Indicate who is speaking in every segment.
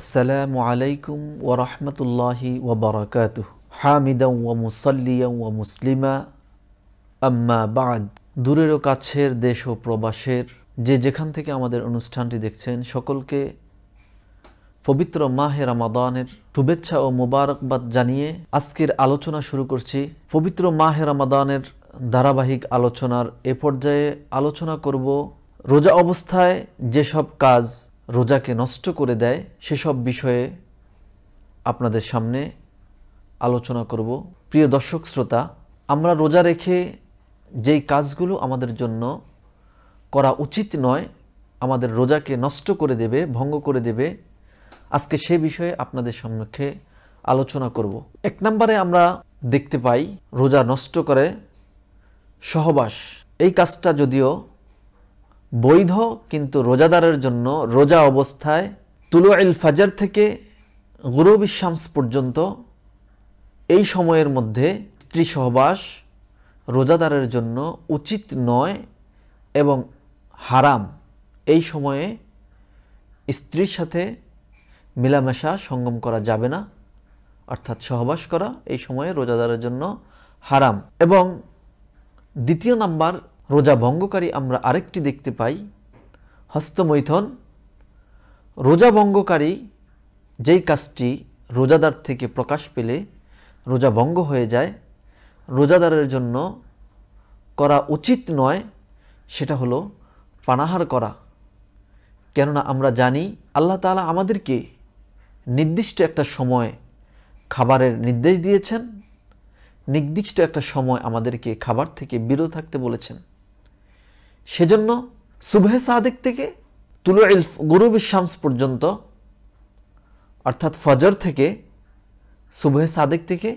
Speaker 1: আসসালামু আলাইকুম ওরহমতুল্লাহি ওবরাকাত হামিদম ও মুসল্লিয়া ও মুসলিমা আম্মা বাদ দূরের ও কাছের দেশ ও প্রবাসের যে যেখান থেকে আমাদের অনুষ্ঠানটি দেখছেন সকলকে পবিত্র মাহে রামাদানের শুভেচ্ছা ও মোবারকবাদ জানিয়ে আজকের আলোচনা শুরু করছি পবিত্র মাহে রামাদানের ধারাবাহিক আলোচনার এ পর্যায়ে আলোচনা করব রোজা অবস্থায় যেসব কাজ রোজাকে নষ্ট করে দেয় সেসব বিষয়ে আপনাদের সামনে আলোচনা করব প্রিয় দর্শক শ্রোতা আমরা রোজা রেখে যেই কাজগুলো আমাদের জন্য করা উচিত নয় আমাদের রোজাকে নষ্ট করে দেবে ভঙ্গ করে দেবে আজকে সে বিষয়ে আপনাদের সম্মুখে আলোচনা করব এক নম্বরে আমরা দেখতে পাই রোজা নষ্ট করে সহবাস এই কাজটা যদিও বৈধ কিন্তু রোজাদারের জন্য রোজা অবস্থায় তুলু আল ফাজার থেকে গুরুব শামস পর্যন্ত এই সময়ের মধ্যে স্ত্রী সহবাস রোজাদারের জন্য উচিত নয় এবং হারাম এই সময়ে স্ত্রীর সাথে মেলামেশা সঙ্গম করা যাবে না অর্থাৎ সহবাস করা এই সময়ে রোজাদারের জন্য হারাম এবং দ্বিতীয় নাম্বার রোজা ভঙ্গকারী আমরা আরেকটি দেখতে পাই হস্তমৈথন রোজা ভঙ্গকারী যেই কাজটি রোজাদার থেকে প্রকাশ পেলে রোজা ভঙ্গ হয়ে যায় রোজাদারের জন্য করা উচিত নয় সেটা হলো পানাহার করা কেননা আমরা জানি আল্লাহ তালা আমাদেরকে নির্দিষ্ট একটা সময় খাবারের নির্দেশ দিয়েছেন নির্দিষ্ট একটা সময় আমাদেরকে খাবার থেকে বিরত থাকতে বলেছেন সেজন্য সুবহে সাদেক থেকে তুলো ইলফ গরুব শামস পর্যন্ত অর্থাৎ ফজর থেকে সুবহে সাদেক থেকে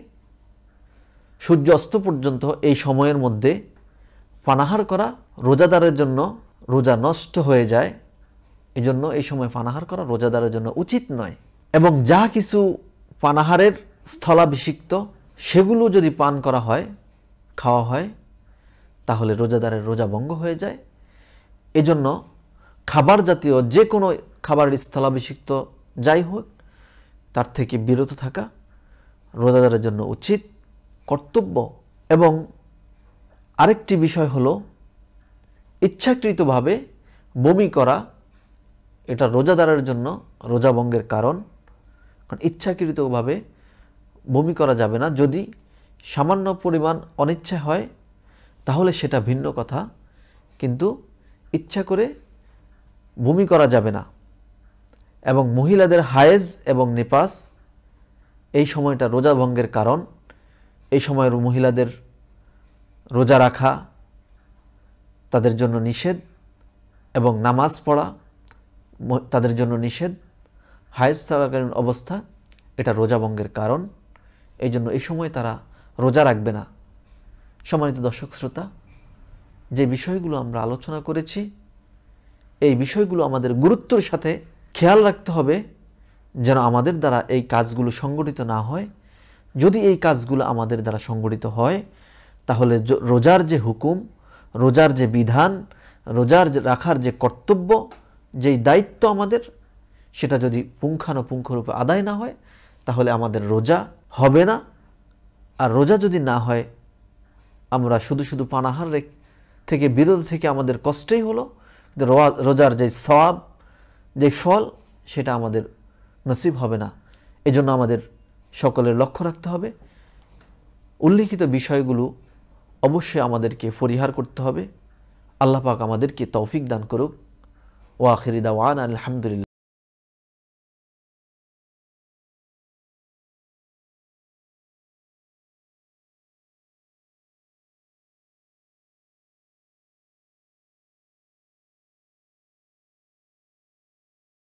Speaker 1: সূর্য অস্ত পর্যন্ত এই সময়ের মধ্যে পানাহার করা রোজাদারের জন্য রোজা নষ্ট হয়ে যায় এজন্য এই সময় পানাহার করা রোজাদারের জন্য উচিত নয় এবং যা কিছু পানাহারের স্থলাভিষিক্ত সেগুলো যদি পান করা হয় খাওয়া হয় তাহলে রোজাদারের রোজা ভঙ্গ হয়ে যায় এজন্য খাবার জাতীয় যে কোনো খাবারের স্থলাভিষিক্ত যাই হোক তার থেকে বিরত থাকা রোজাদারের জন্য উচিত কর্তব্য এবং আরেকটি বিষয় হল ইচ্ছাকৃতভাবে বমি করা এটা রোজাদারের জন্য রোজাভঙ্গের কারণ কারণ ইচ্ছাকৃতভাবে বমি করা যাবে না যদি সামান্য পরিমাণ অনিচ্ছা হয় তাহলে সেটা ভিন্ন কথা কিন্তু ইচ্ছা করে বমি করা যাবে না এবং মহিলাদের হায়েজ এবং নেপাস এই সময়টা রোজা ভঙ্গের কারণ এই সময়ের মহিলাদের রোজা রাখা তাদের জন্য নিষেধ এবং নামাজ পড়া তাদের জন্য নিষেধ হায়েজ সারাকালীন অবস্থা এটা রোজা ভঙ্গের কারণ এই জন্য এই সময় তারা রোজা রাখবে না সম্মানিত দর্শক শ্রোতা যে বিষয়গুলো আমরা আলোচনা করেছি এই বিষয়গুলো আমাদের গুরুত্বর সাথে খেয়াল রাখতে হবে যেন আমাদের দ্বারা এই কাজগুলো সংগঠিত না হয় যদি এই কাজগুলো আমাদের দ্বারা সংগঠিত হয় তাহলে রোজার যে হুকুম রোজার যে বিধান রোজার রাখার যে কর্তব্য যেই দায়িত্ব আমাদের সেটা যদি পুঙ্খানুপুঙ্খরূপে আদায় না হয় তাহলে আমাদের রোজা হবে না আর রোজা যদি না হয় আমরা শুধু শুধু পানাহার থেকে বিরত থেকে আমাদের কষ্টেই হলো রোজার যে সব যে ফল সেটা আমাদের নসিব হবে না এজন্য আমাদের সকলের লক্ষ্য রাখতে হবে উল্লিখিত বিষয়গুলো অবশ্যই আমাদেরকে পরিহার করতে হবে আল্লাহ পাক আমাদেরকে তৌফিক দান করুক ওয়াখিরিদা ওয়ান আলহামদুলিল্লাহ